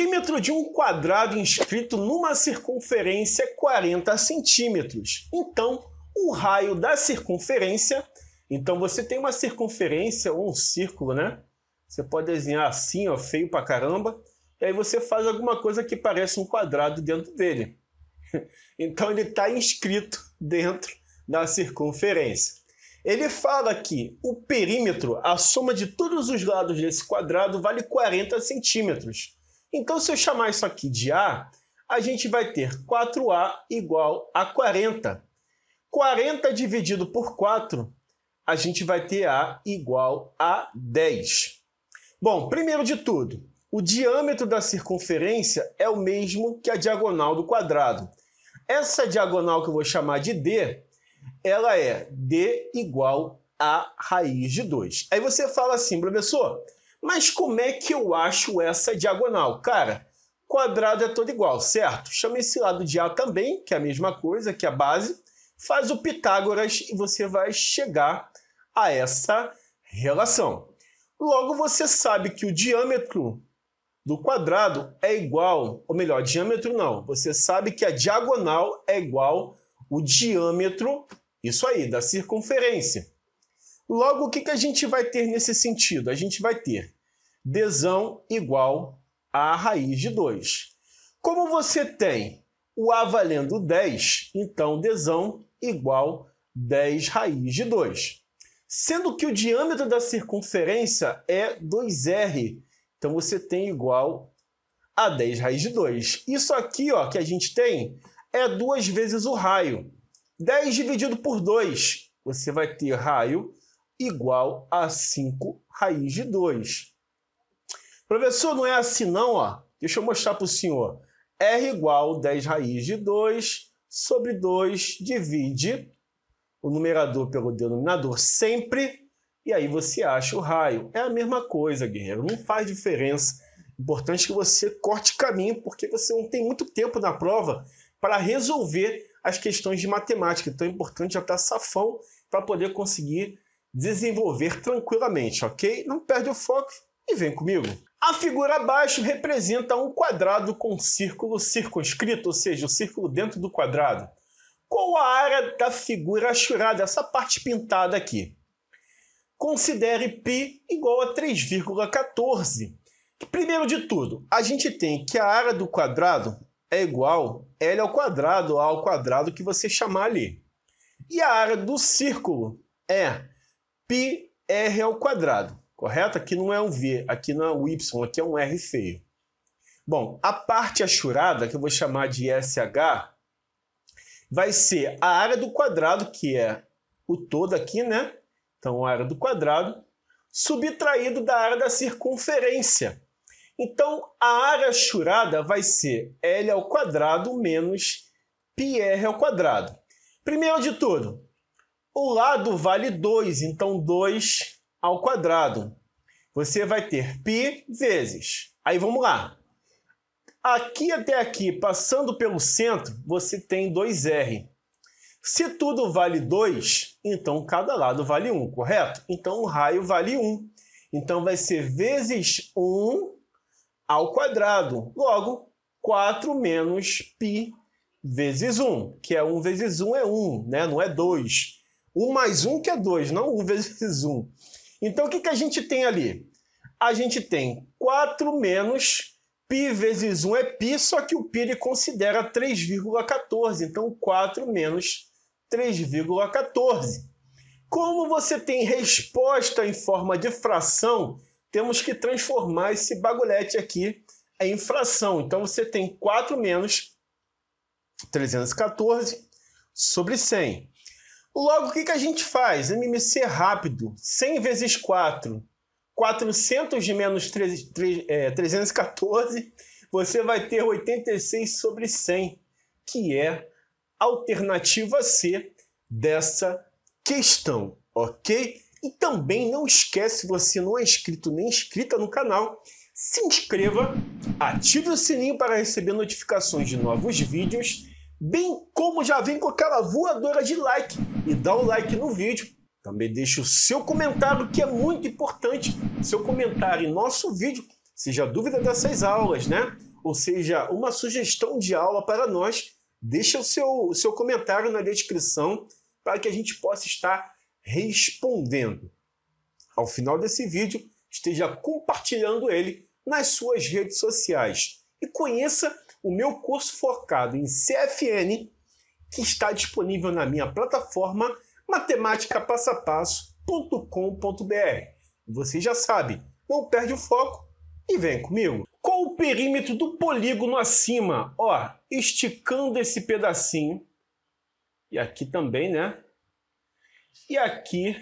perímetro de um quadrado inscrito numa circunferência 40 centímetros. Então, o raio da circunferência. Então, você tem uma circunferência ou um círculo, né? Você pode desenhar assim, ó, feio pra caramba. E aí você faz alguma coisa que parece um quadrado dentro dele. Então, ele está inscrito dentro da circunferência. Ele fala que o perímetro, a soma de todos os lados desse quadrado, vale 40 centímetros. Então, se eu chamar isso aqui de A, a gente vai ter 4A igual a 40. 40 dividido por 4, a gente vai ter A igual a 10. Bom, primeiro de tudo, o diâmetro da circunferência é o mesmo que a diagonal do quadrado. Essa diagonal que eu vou chamar de D, ela é D igual a raiz de 2. Aí você fala assim, professor, mas como é que eu acho essa diagonal? Cara, quadrado é todo igual, certo? Chama esse lado de A também, que é a mesma coisa, que é a base. Faz o Pitágoras e você vai chegar a essa relação. Logo, você sabe que o diâmetro do quadrado é igual, ou melhor, diâmetro não, você sabe que a diagonal é igual o diâmetro, isso aí, da circunferência. Logo, o que, que a gente vai ter nesse sentido? A gente vai ter desão igual a raiz de 2. Como você tem o A valendo 10, então desão igual 10 raiz de 2. Sendo que o diâmetro da circunferência é 2R, então você tem igual a 10 raiz de 2. Isso aqui ó, que a gente tem é duas vezes o raio. 10 dividido por 2, você vai ter raio igual a 5 raiz de 2. Professor, não é assim não, ó. Deixa eu mostrar para o senhor. R igual 10 raiz de 2 sobre 2, divide o numerador pelo denominador sempre, e aí você acha o raio. É a mesma coisa, guerreiro, não faz diferença. Importante que você corte caminho, porque você não tem muito tempo na prova para resolver as questões de matemática. Então é importante já estar tá safão para poder conseguir desenvolver tranquilamente, ok? Não perde o foco e vem comigo. A figura abaixo representa um quadrado com círculo circunscrito, ou seja, o um círculo dentro do quadrado. Qual a área da figura achurada, essa parte pintada aqui? Considere π igual a 3,14. Primeiro de tudo, a gente tem que a área do quadrado é igual L ao quadrado, A ao quadrado, que você chamar ali. E a área do círculo é πr é ao quadrado, correto? Aqui não é um v, aqui não é um y, aqui é um r feio. Bom, a parte achurada, que eu vou chamar de SH, vai ser a área do quadrado, que é o todo aqui, né? Então, a área do quadrado, subtraído da área da circunferência. Então, a área achurada vai ser L ao quadrado menos πr ao quadrado. Primeiro de tudo, o lado vale 2, então 2 ao quadrado. Você vai ter π vezes. Aí vamos lá. Aqui até aqui, passando pelo centro, você tem 2r. Se tudo vale 2, então cada lado vale 1, um, correto? Então o raio vale 1. Um. Então vai ser vezes 1 um ao quadrado. Logo, 4 menos π vezes 1, que é 1 vezes 1 é 1, né? não é 2. 1 mais 1 que é 2, não 1 vezes 1. Então o que, que a gente tem ali? A gente tem 4 menos π vezes 1 é π, só que o π ele considera 3,14. Então 4 menos 3,14. Como você tem resposta em forma de fração, temos que transformar esse bagulhete aqui em fração. Então você tem 4 menos 314 sobre 100. Logo, o que, que a gente faz? MMC rápido, 100 vezes 4, 400 de menos 3, 3, é, 314, você vai ter 86 sobre 100, que é a alternativa C dessa questão, ok? E também não esquece, se você não é inscrito nem inscrita no canal, se inscreva, ative o sininho para receber notificações de novos vídeos bem como já vem com aquela voadora de like. E dá um like no vídeo. Também deixa o seu comentário, que é muito importante. Seu comentário em nosso vídeo, seja dúvida dessas aulas, né? Ou seja, uma sugestão de aula para nós, deixa o seu, o seu comentário na descrição para que a gente possa estar respondendo. Ao final desse vídeo, esteja compartilhando ele nas suas redes sociais e conheça o meu curso focado em CFN, que está disponível na minha plataforma matematicapassapassocombr Você já sabe, não perde o foco e vem comigo. Com o perímetro do polígono acima, ó, esticando esse pedacinho, e aqui também, né? E aqui,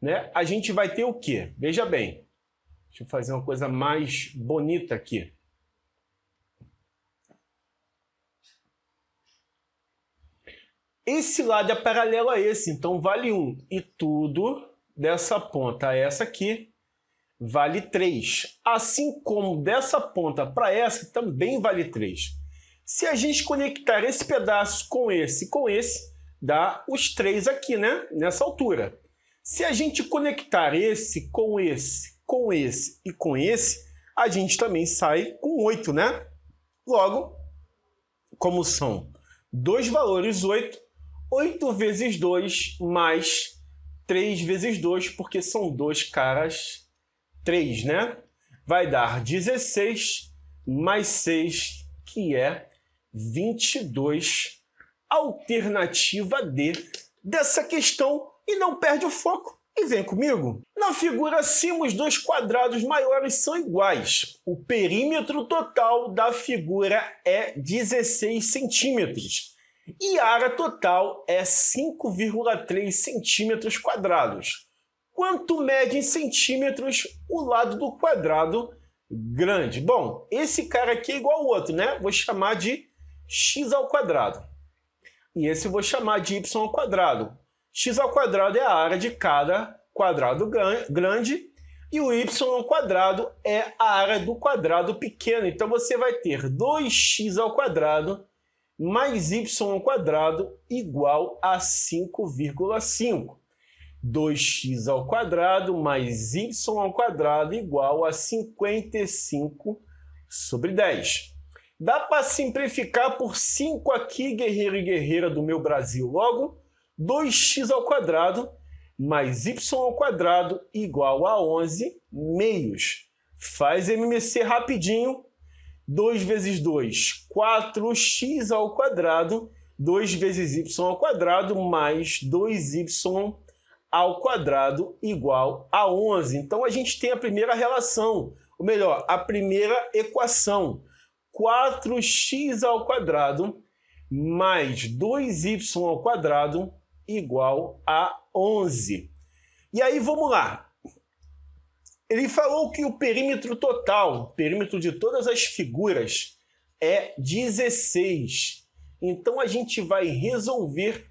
né? A gente vai ter o quê? Veja bem, deixa eu fazer uma coisa mais bonita aqui. Esse lado é paralelo a esse, então vale 1. E tudo dessa ponta a essa aqui vale 3. Assim como dessa ponta para essa também vale 3. Se a gente conectar esse pedaço com esse e com esse, dá os três aqui, né? Nessa altura. Se a gente conectar esse com esse, com esse e com esse, a gente também sai com 8, né? Logo, como são dois valores 8, 8 vezes 2 mais 3 vezes 2, porque são dois caras 3, né? Vai dar 16 mais 6, que é 22. Alternativa D dessa questão e não perde o foco. E vem comigo. Na figura acima, os dois quadrados maiores são iguais. O perímetro total da figura é 16 centímetros e a área total é 5,3 centímetros quadrados. Quanto mede em centímetros o lado do quadrado grande? Bom, esse cara aqui é igual ao outro, né? Vou chamar de x ao quadrado. E esse vou chamar de y ao quadrado. x ao quadrado é a área de cada quadrado grande e o y ao quadrado é a área do quadrado pequeno. Então você vai ter 2x ao quadrado mais y ao quadrado igual a 5,5. 2x ao quadrado mais y ao quadrado igual a 55 sobre 10. Dá para simplificar por 5 aqui, guerreiro e guerreira do meu Brasil. Logo, 2x ao quadrado mais y ao quadrado igual a 11 meios. Faz MMC rapidinho 2 vezes 2, 4x ao quadrado, 2 vezes y ao quadrado mais 2y ao quadrado igual a 11. Então a gente tem a primeira relação, ou melhor, a primeira equação. 4x ao quadrado mais 2y ao quadrado igual a 11. E aí vamos lá. Ele falou que o perímetro total, perímetro de todas as figuras, é 16. Então a gente vai resolver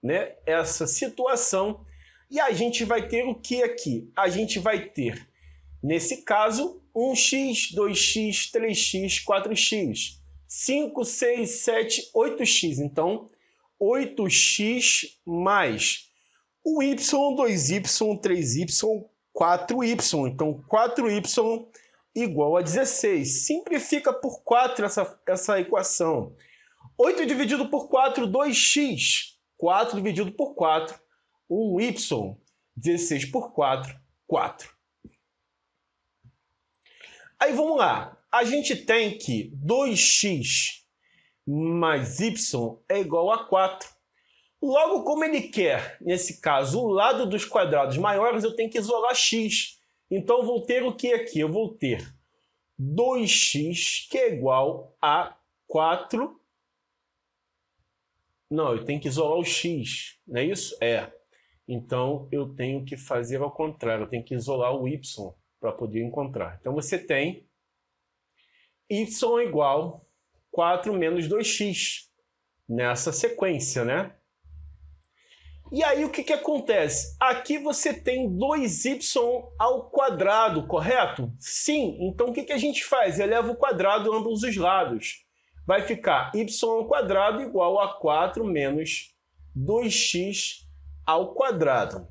né, essa situação e a gente vai ter o que aqui? A gente vai ter, nesse caso, 1x, 2x, 3x, 4x, 5, 6, 7, 8x. Então, 8x mais o y, 2y, 3y, 4y. Então, 4y igual a 16. Simplifica por 4 essa, essa equação. 8 dividido por 4, 2x. 4 dividido por 4, 1y. 16 por 4, 4. Aí vamos lá. A gente tem que 2x mais y é igual a 4. Logo, como ele quer, nesse caso, o lado dos quadrados maiores, eu tenho que isolar x. Então, eu vou ter o que aqui? Eu vou ter 2x que é igual a 4. Não, eu tenho que isolar o x, não é isso? É. Então, eu tenho que fazer ao contrário, eu tenho que isolar o y para poder encontrar. Então, você tem y é igual 4 menos 2x nessa sequência, né? E aí o que, que acontece? Aqui você tem 2y ao quadrado, correto? Sim, então o que, que a gente faz? Eleva o quadrado ambos os lados. Vai ficar y ao quadrado igual a 4 menos 2x ao quadrado.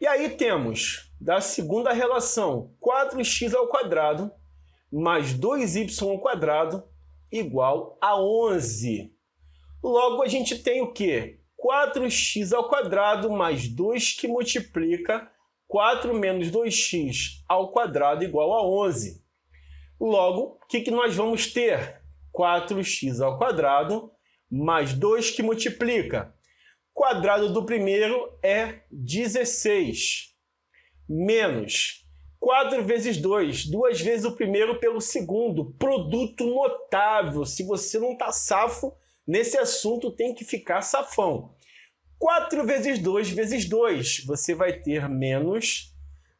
E aí temos da segunda relação 4x ao quadrado mais 2y ao quadrado igual a 11. Logo a gente tem o quê? 4x ao quadrado mais 2 que multiplica 4 menos 2x ao quadrado igual a 11. Logo, o que, que nós vamos ter? 4x ao quadrado mais 2 que multiplica. Quadrado do primeiro é 16, menos 4 vezes 2, duas vezes o primeiro pelo segundo. Produto notável. Se você não está safo, nesse assunto tem que ficar safão. 4 vezes 2 vezes 2, você vai ter menos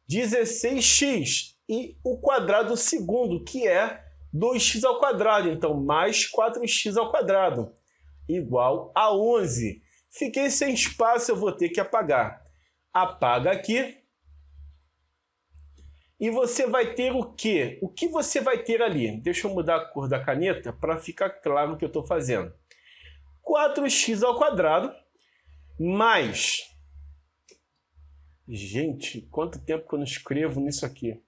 16x e o quadrado segundo, que é 2x ao quadrado, então mais 4x ao quadrado, igual a 11. Fiquei sem espaço, eu vou ter que apagar. Apaga aqui. E você vai ter o quê? O que você vai ter ali? Deixa eu mudar a cor da caneta para ficar claro o que eu estou fazendo. 4x ao quadrado mas, gente, quanto tempo que eu não escrevo nisso aqui.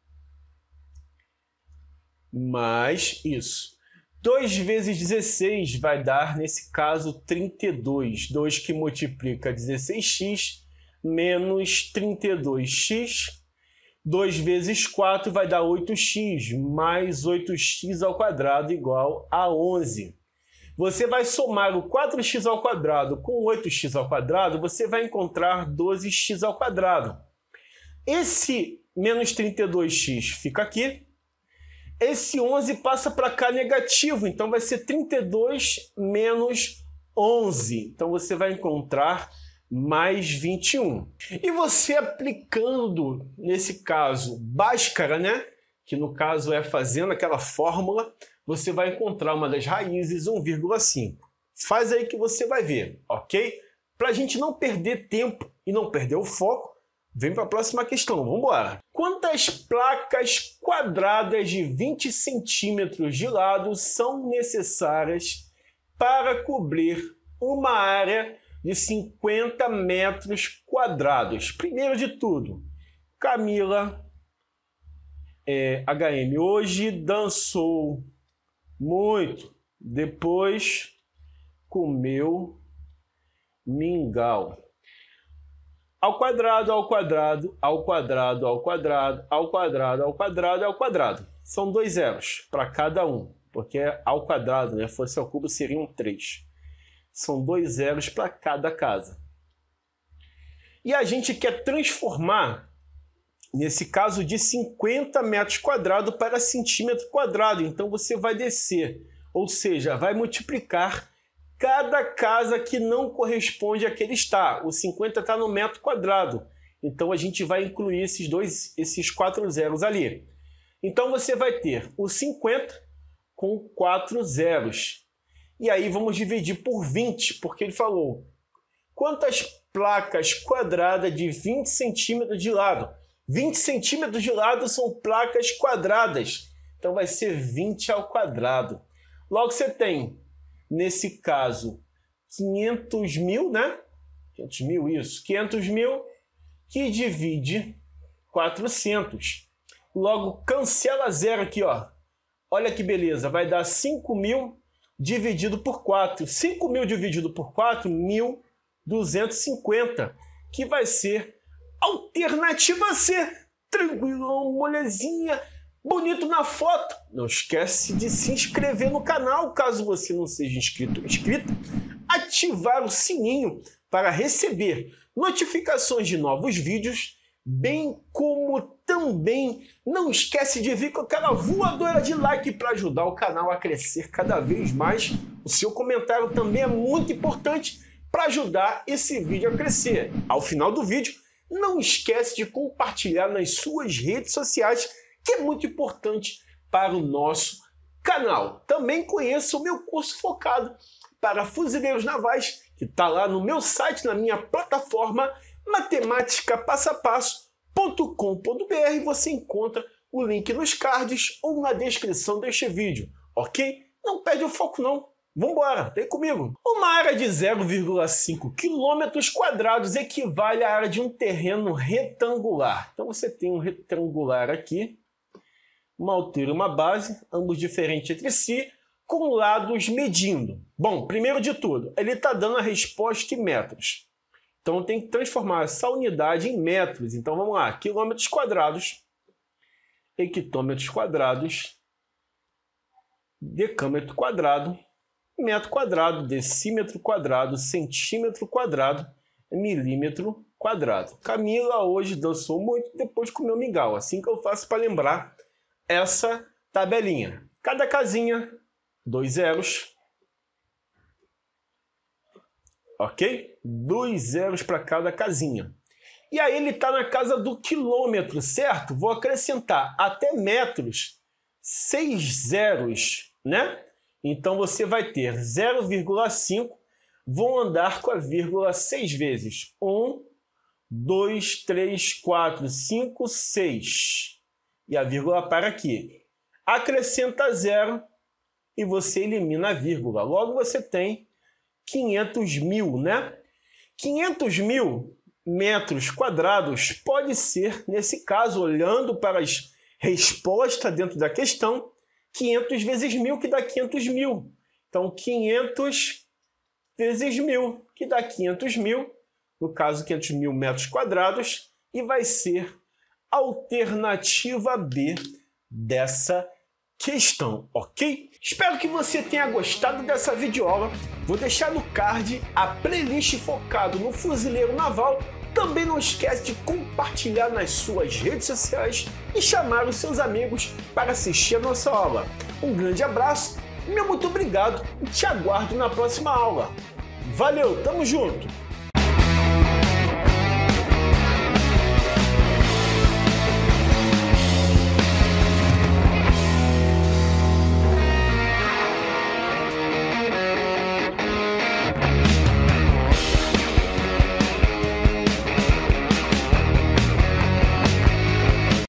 Mas isso. 2 vezes 16 vai dar, nesse caso, 32. 2 que multiplica 16x menos 32x. 2 vezes 4 vai dar 8x, mais 8x ao quadrado igual a 11. Você vai somar o 4x ao quadrado com 8x ao quadrado, você vai encontrar 12x ao quadrado. Esse menos 32x fica aqui. Esse 11 passa para cá negativo, então vai ser 32 menos 11. Então você vai encontrar mais 21. E você aplicando, nesse caso, Bhaskara, né? que no caso é fazendo aquela fórmula, você vai encontrar uma das raízes 1,5. Faz aí que você vai ver, ok? Para a gente não perder tempo e não perder o foco, vem para a próxima questão. Vamos embora. Quantas placas quadradas de 20 centímetros de lado são necessárias para cobrir uma área de 50 metros quadrados? Primeiro de tudo, Camila é, HM hoje dançou muito. Depois comeu mingau. Ao quadrado, ao quadrado, ao quadrado, ao quadrado, ao quadrado, ao quadrado, ao quadrado. São dois zeros para cada um, porque ao quadrado, né? Fosse ao cubo seriam um três. São dois zeros para cada casa. E a gente quer transformar nesse caso de 50 metros quadrados para centímetro quadrado. Então você vai descer, ou seja, vai multiplicar cada casa que não corresponde àquele está. O 50 está no metro quadrado. Então a gente vai incluir esses dois, esses quatro zeros ali. Então você vai ter o 50 com quatro zeros. E aí vamos dividir por 20, porque ele falou quantas placas quadradas de 20 centímetros de lado. 20 centímetros de lado são placas quadradas, então vai ser 20 ao quadrado. Logo você tem, nesse caso, 500 mil, né? 500 mil, isso. 500 mil que divide 400. Logo, cancela zero aqui, ó. Olha que beleza, vai dar 5 mil dividido por 4. 5 mil dividido por 4, 1.250, que vai ser Alternativa C. Tranquilão, molezinha, bonito na foto. Não esquece de se inscrever no canal, caso você não seja inscrito ou inscrita. Ativar o sininho para receber notificações de novos vídeos, bem como também não esquece de vir com aquela voadora de like para ajudar o canal a crescer cada vez mais. O seu comentário também é muito importante para ajudar esse vídeo a crescer. Ao final do vídeo, não esquece de compartilhar nas suas redes sociais, que é muito importante para o nosso canal. Também conheça o meu curso focado para fuzileiros navais, que está lá no meu site, na minha plataforma matemáticapassapasso.com.br. Você encontra o link nos cards ou na descrição deste vídeo, ok? Não perde o foco não, Vambora, vem comigo. Uma área de 0,5 quilômetros quadrados equivale à área de um terreno retangular. Então você tem um retangular aqui, uma altura e uma base, ambos diferentes entre si, com lados medindo. Bom, primeiro de tudo, ele está dando a resposta em metros. Então tem que transformar essa unidade em metros. Então vamos lá, quilômetros quadrados, hectômetros quadrados, decâmetro quadrado metro quadrado, decímetro quadrado, centímetro quadrado, milímetro quadrado. Camila hoje dançou muito, depois comeu mingau. Assim que eu faço para lembrar essa tabelinha. Cada casinha, dois zeros. Ok? Dois zeros para cada casinha. E aí ele está na casa do quilômetro, certo? Vou acrescentar até metros, seis zeros, né? Então você vai ter 0,5, vão andar com a vírgula 6 vezes. 1, 2, 3, 4, 5, 6. E a vírgula para aqui. Acrescenta zero e você elimina a vírgula. Logo você tem 500 mil, né? 500 mil metros quadrados pode ser, nesse caso, olhando para as respostas dentro da questão, 500 vezes mil, que dá 500 mil. Então, 500 vezes mil, que dá 500 mil, no caso, 500 mil metros quadrados, e vai ser alternativa B dessa questão, ok? Espero que você tenha gostado dessa videoaula. Vou deixar no card a playlist focado no fuzileiro naval também não esquece de compartilhar nas suas redes sociais e chamar os seus amigos para assistir a nossa aula. Um grande abraço, meu muito obrigado e te aguardo na próxima aula. Valeu, tamo junto!